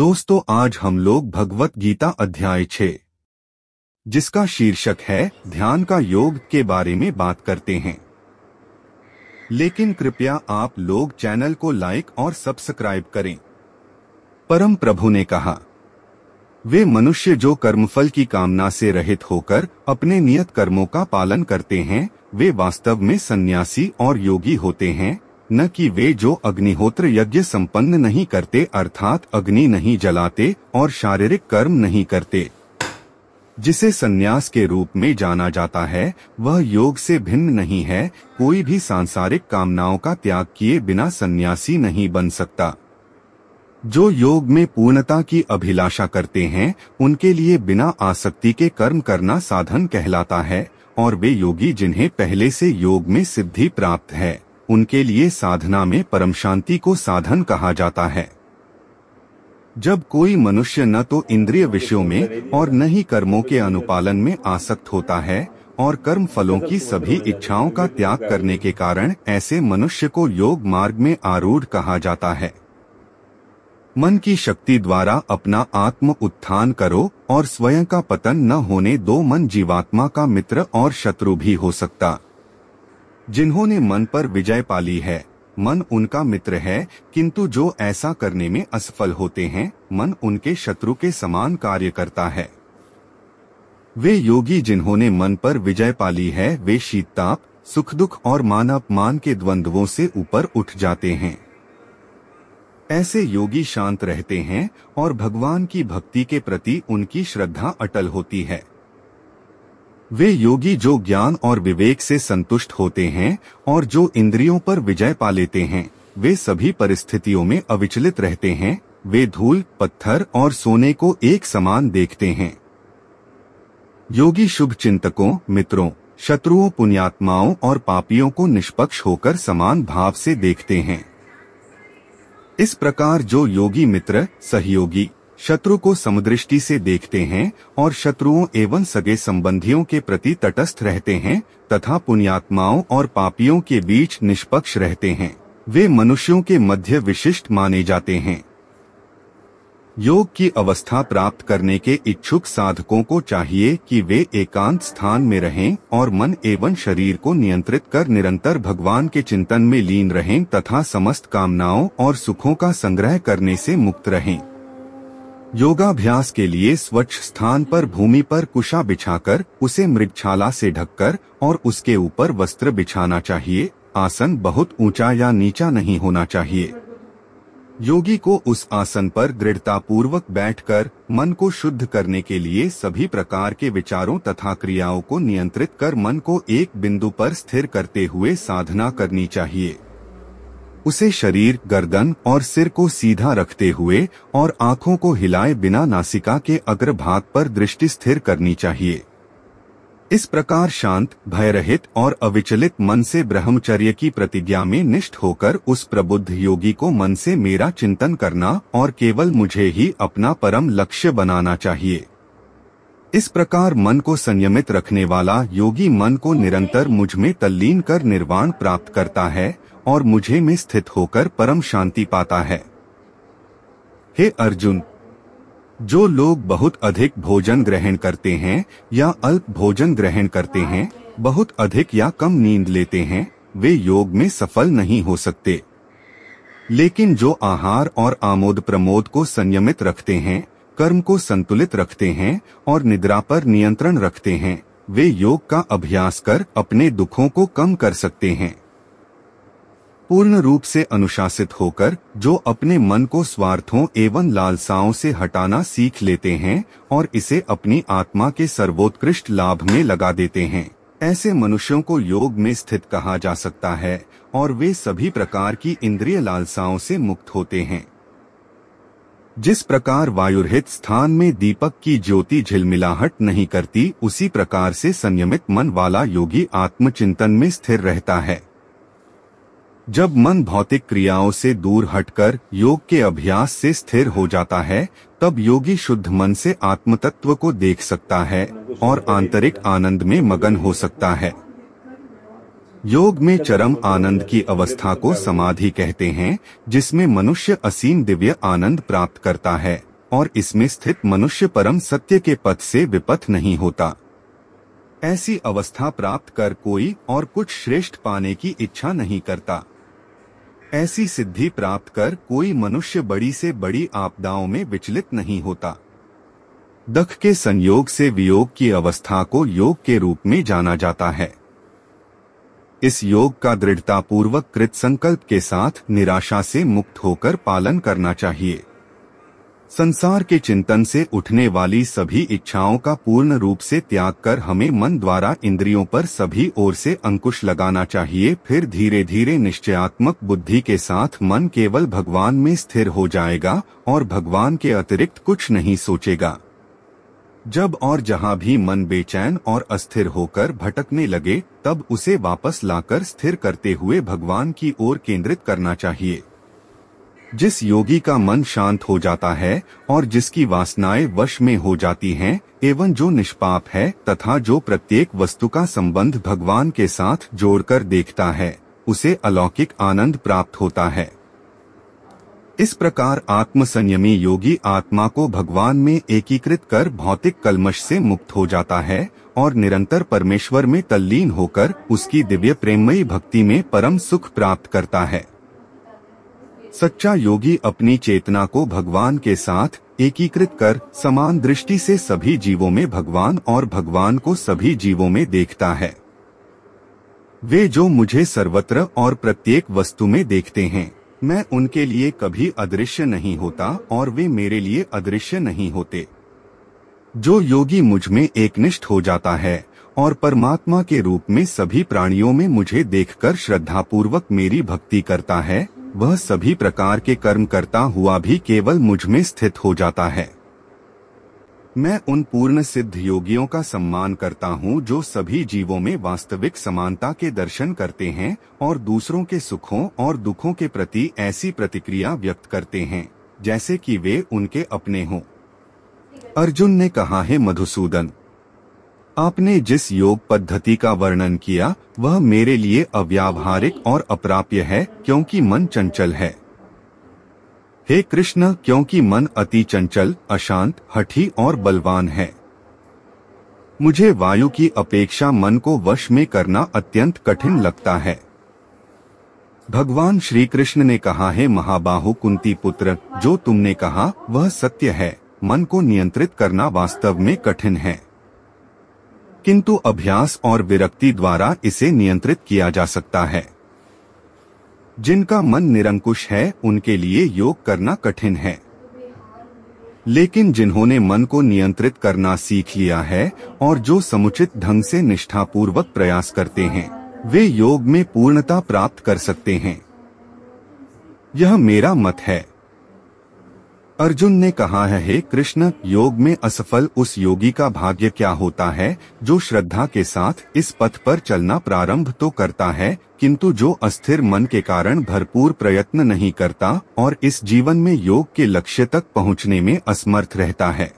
दोस्तों आज हम लोग भगवत गीता अध्याय छे जिसका शीर्षक है ध्यान का योग के बारे में बात करते हैं लेकिन कृपया आप लोग चैनल को लाइक और सब्सक्राइब करें परम प्रभु ने कहा वे मनुष्य जो कर्मफल की कामना से रहित होकर अपने नियत कर्मों का पालन करते हैं वे वास्तव में सन्यासी और योगी होते हैं न कि वे जो अग्निहोत्र यज्ञ संपन्न नहीं करते अर्थात अग्नि नहीं जलाते और शारीरिक कर्म नहीं करते जिसे सन्यास के रूप में जाना जाता है वह योग से भिन्न नहीं है कोई भी सांसारिक कामनाओं का त्याग किए बिना सन्यासी नहीं बन सकता जो योग में पूर्णता की अभिलाषा करते हैं उनके लिए बिना आसक्ति के कर्म करना साधन कहलाता है और वे योगी जिन्हें पहले से योग में सिद्धि प्राप्त है उनके लिए साधना में परम शांति को साधन कहा जाता है जब कोई मनुष्य न तो इंद्रिय विषयों में और न ही कर्मों के अनुपालन में आसक्त होता है और कर्म फलों की सभी इच्छाओं का त्याग करने के कारण ऐसे मनुष्य को योग मार्ग में आरूढ़ कहा जाता है मन की शक्ति द्वारा अपना आत्म उत्थान करो और स्वयं का पतन न होने दो मन जीवात्मा का मित्र और शत्रु भी हो सकता जिन्होंने मन पर विजय पाली है मन उनका मित्र है किंतु जो ऐसा करने में असफल होते हैं मन उनके शत्रु के समान कार्य करता है वे योगी जिन्होंने मन पर विजय पाली है वे शीतताप सुख दुख और मान अपमान के द्वंद्वों से ऊपर उठ जाते हैं ऐसे योगी शांत रहते हैं और भगवान की भक्ति के प्रति उनकी श्रद्धा अटल होती है वे योगी जो ज्ञान और विवेक से संतुष्ट होते हैं और जो इंद्रियों पर विजय पा लेते हैं वे सभी परिस्थितियों में अविचलित रहते हैं वे धूल पत्थर और सोने को एक समान देखते हैं योगी शुभ चिंतकों मित्रों शत्रुओं पुण्यात्माओं और पापियों को निष्पक्ष होकर समान भाव से देखते हैं इस प्रकार जो योगी मित्र सहयोगी शत्रु को समदृष्टि से देखते हैं और शत्रुओं एवं सगे संबंधियों के प्रति तटस्थ रहते हैं तथा पुण्यात्माओं और पापियों के बीच निष्पक्ष रहते हैं वे मनुष्यों के मध्य विशिष्ट माने जाते हैं योग की अवस्था प्राप्त करने के इच्छुक साधकों को चाहिए कि वे एकांत स्थान में रहें और मन एवं शरीर को नियंत्रित कर निरंतर भगवान के चिंतन में लीन रहें तथा समस्त कामनाओं और सुखों का संग्रह करने से मुक्त रहें योगाभ्यास के लिए स्वच्छ स्थान पर भूमि पर कुशा बिछाकर उसे मृगछाला से ढककर और उसके ऊपर वस्त्र बिछाना चाहिए आसन बहुत ऊंचा या नीचा नहीं होना चाहिए योगी को उस आसन पर दृढ़तापूर्वक बैठकर मन को शुद्ध करने के लिए सभी प्रकार के विचारों तथा क्रियाओं को नियंत्रित कर मन को एक बिंदु पर स्थिर करते हुए साधना करनी चाहिए उसे शरीर गर्दन और सिर को सीधा रखते हुए और आंखों को हिलाए बिना नासिका के अग्रभाग पर दृष्टि स्थिर करनी चाहिए इस प्रकार शांत भयरहित और अविचलित मन से ब्रह्मचर्य की प्रतिज्ञा में निष्ठ होकर उस प्रबुद्ध योगी को मन से मेरा चिंतन करना और केवल मुझे ही अपना परम लक्ष्य बनाना चाहिए इस प्रकार मन को संयमित रखने वाला योगी मन को निरंतर मुझ में तल्लीन कर निर्वाण प्राप्त करता है और मुझे में स्थित होकर परम शांति पाता है हे अर्जुन जो लोग बहुत अधिक भोजन ग्रहण करते हैं या अल्प भोजन ग्रहण करते हैं बहुत अधिक या कम नींद लेते हैं वे योग में सफल नहीं हो सकते लेकिन जो आहार और आमोद प्रमोद को संयमित रखते हैं कर्म को संतुलित रखते हैं और निद्रा पर नियंत्रण रखते हैं वे योग का अभ्यास कर अपने दुखों को कम कर सकते हैं पूर्ण रूप से अनुशासित होकर जो अपने मन को स्वार्थों एवं लालसाओं से हटाना सीख लेते हैं और इसे अपनी आत्मा के सर्वोत्कृष्ट लाभ में लगा देते हैं ऐसे मनुष्यों को योग में स्थित कहा जा सकता है और वे सभी प्रकार की इंद्रिय लालसाओं से मुक्त होते हैं जिस प्रकार वायुरहित स्थान में दीपक की ज्योति झिलमिलाहट नहीं करती उसी प्रकार से संयमित मन वाला योगी आत्मचिंतन में स्थिर रहता है जब मन भौतिक क्रियाओं से दूर हटकर योग के अभ्यास से स्थिर हो जाता है तब योगी शुद्ध मन से आत्म तत्व को देख सकता है और आंतरिक आनंद में मगन हो सकता है योग में चरम आनंद की अवस्था को समाधि कहते हैं जिसमें मनुष्य असीम दिव्य आनंद प्राप्त करता है और इसमें स्थित मनुष्य परम सत्य के पथ से विपथ नहीं होता ऐसी अवस्था प्राप्त कर कोई और कुछ श्रेष्ठ पाने की इच्छा नहीं करता ऐसी सिद्धि प्राप्त कर कोई मनुष्य बड़ी से बड़ी आपदाओं में विचलित नहीं होता दख के संयोग से वियोग की अवस्था को योग के रूप में जाना जाता है इस योग का दृढ़तापूर्वक कृत संकल्प के साथ निराशा से मुक्त होकर पालन करना चाहिए संसार के चिंतन से उठने वाली सभी इच्छाओं का पूर्ण रूप से त्याग कर हमें मन द्वारा इंद्रियों पर सभी ओर से अंकुश लगाना चाहिए फिर धीरे धीरे निश्चयात्मक बुद्धि के साथ मन केवल भगवान में स्थिर हो जाएगा और भगवान के अतिरिक्त कुछ नहीं सोचेगा जब और जहां भी मन बेचैन और अस्थिर होकर भटकने लगे तब उसे वापस लाकर स्थिर करते हुए भगवान की ओर केंद्रित करना चाहिए जिस योगी का मन शांत हो जाता है और जिसकी वासनाएं वश में हो जाती हैं एवं जो निष्पाप है तथा जो प्रत्येक वस्तु का संबंध भगवान के साथ जोड़कर देखता है उसे अलौकिक आनंद प्राप्त होता है इस प्रकार आत्मसंयमी योगी आत्मा को भगवान में एकीकृत कर भौतिक कलमश से मुक्त हो जाता है और निरंतर परमेश्वर में तल्लीन होकर उसकी दिव्य प्रेमयी भक्ति में परम सुख प्राप्त करता है सच्चा योगी अपनी चेतना को भगवान के साथ एकीकृत कर समान दृष्टि से सभी जीवों में भगवान और भगवान को सभी जीवों में देखता है वे जो मुझे सर्वत्र और प्रत्येक वस्तु में देखते हैं मैं उनके लिए कभी अदृश्य नहीं होता और वे मेरे लिए अदृश्य नहीं होते जो योगी मुझ में एकनिष्ठ हो जाता है और परमात्मा के रूप में सभी प्राणियों में मुझे देखकर श्रद्धापूर्वक मेरी भक्ति करता है वह सभी प्रकार के कर्म करता हुआ भी केवल मुझ में स्थित हो जाता है मैं उन पूर्ण सिद्ध योगियों का सम्मान करता हूँ जो सभी जीवों में वास्तविक समानता के दर्शन करते हैं और दूसरों के सुखों और दुखों के प्रति ऐसी प्रतिक्रिया व्यक्त करते हैं जैसे कि वे उनके अपने हों अर्जुन ने कहा है मधुसूदन आपने जिस योग पद्धति का वर्णन किया वह मेरे लिए अव्यावहारिक और अप्राप्य है क्योंकि मन चंचल है हे कृष्ण क्योंकि मन अति चंचल अशांत हठी और बलवान है मुझे वायु की अपेक्षा मन को वश में करना अत्यंत कठिन लगता है भगवान श्री कृष्ण ने कहा है महाबाहु कुंती पुत्र जो तुमने कहा वह सत्य है मन को नियंत्रित करना वास्तव में कठिन है किंतु अभ्यास और विरक्ति द्वारा इसे नियंत्रित किया जा सकता है जिनका मन निरंकुश है उनके लिए योग करना कठिन है लेकिन जिन्होंने मन को नियंत्रित करना सीख लिया है और जो समुचित ढंग से निष्ठापूर्वक प्रयास करते हैं वे योग में पूर्णता प्राप्त कर सकते हैं यह मेरा मत है अर्जुन ने कहा है हे कृष्ण योग में असफल उस योगी का भाग्य क्या होता है जो श्रद्धा के साथ इस पथ पर चलना प्रारंभ तो करता है किंतु जो अस्थिर मन के कारण भरपूर प्रयत्न नहीं करता और इस जीवन में योग के लक्ष्य तक पहुंचने में असमर्थ रहता है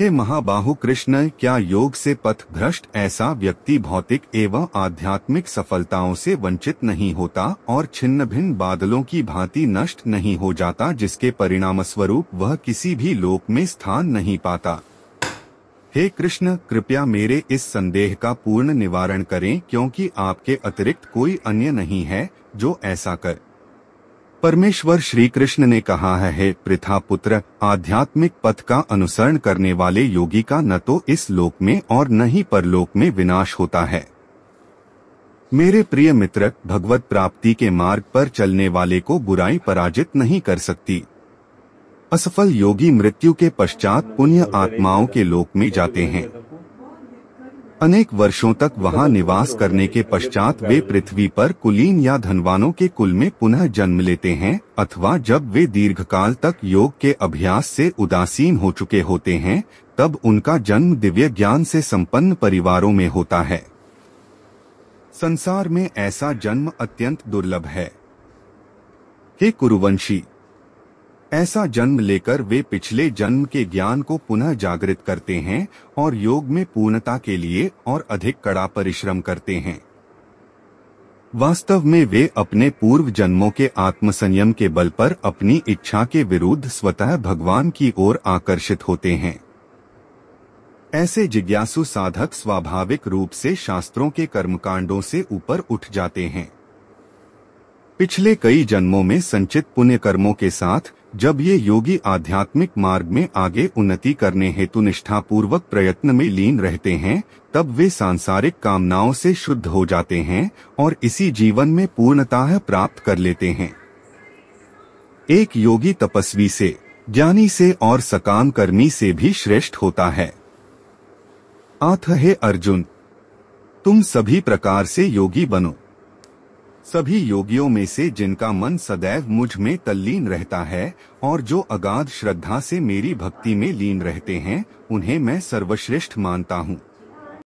हे महाबाहु कृष्ण क्या योग से पथ भ्रष्ट ऐसा व्यक्ति भौतिक एवं आध्यात्मिक सफलताओं से वंचित नहीं होता और छिन्न भिन्न बादलों की भांति नष्ट नहीं हो जाता जिसके परिणाम स्वरूप वह किसी भी लोक में स्थान नहीं पाता हे कृष्ण कृपया मेरे इस संदेह का पूर्ण निवारण करें क्योंकि आपके अतिरिक्त कोई अन्य नहीं है जो ऐसा कर परमेश्वर श्री कृष्ण ने कहा है हे प्रथा पुत्र आध्यात्मिक पथ का अनुसरण करने वाले योगी का न तो इस लोक में और न ही परलोक में विनाश होता है मेरे प्रिय मित्र भगवत प्राप्ति के मार्ग पर चलने वाले को बुराई पराजित नहीं कर सकती असफल योगी मृत्यु के पश्चात पुण्य आत्माओं के लोक में जाते हैं अनेक वर्षों तक वहां निवास करने के पश्चात वे पृथ्वी पर कुलीन या धनवानों के कुल में पुनः जन्म लेते हैं अथवा जब वे दीर्घकाल तक योग के अभ्यास से उदासीन हो चुके होते हैं तब उनका जन्म दिव्य ज्ञान से संपन्न परिवारों में होता है संसार में ऐसा जन्म अत्यंत दुर्लभ है हे कुरुवंशी ऐसा जन्म लेकर वे पिछले जन्म के ज्ञान को पुनः जागृत करते हैं और योग में पूर्णता के लिए और अधिक कड़ा परिश्रम करते हैं वास्तव में वे अपने पूर्व जन्मों के आत्मसंयम के बल पर अपनी इच्छा के विरुद्ध स्वतः भगवान की ओर आकर्षित होते हैं ऐसे जिज्ञासु साधक स्वाभाविक रूप से शास्त्रों के कर्मकांडों से ऊपर उठ जाते हैं पिछले कई जन्मों में संचित पुण्य कर्मों के साथ जब ये योगी आध्यात्मिक मार्ग में आगे उन्नति करने हेतु निष्ठापूर्वक प्रयत्न में लीन रहते हैं तब वे सांसारिक कामनाओं से शुद्ध हो जाते हैं और इसी जीवन में पूर्णतः प्राप्त कर लेते हैं एक योगी तपस्वी से ज्ञानी से और सकाम कर्मी से भी श्रेष्ठ होता है आथ हे अर्जुन तुम सभी प्रकार से योगी बनो सभी योगियों में से जिनका मन सदैव मुझ में तल्लीन रहता है और जो अगाध श्रद्धा से मेरी भक्ति में लीन रहते हैं उन्हें मैं सर्वश्रेष्ठ मानता हूँ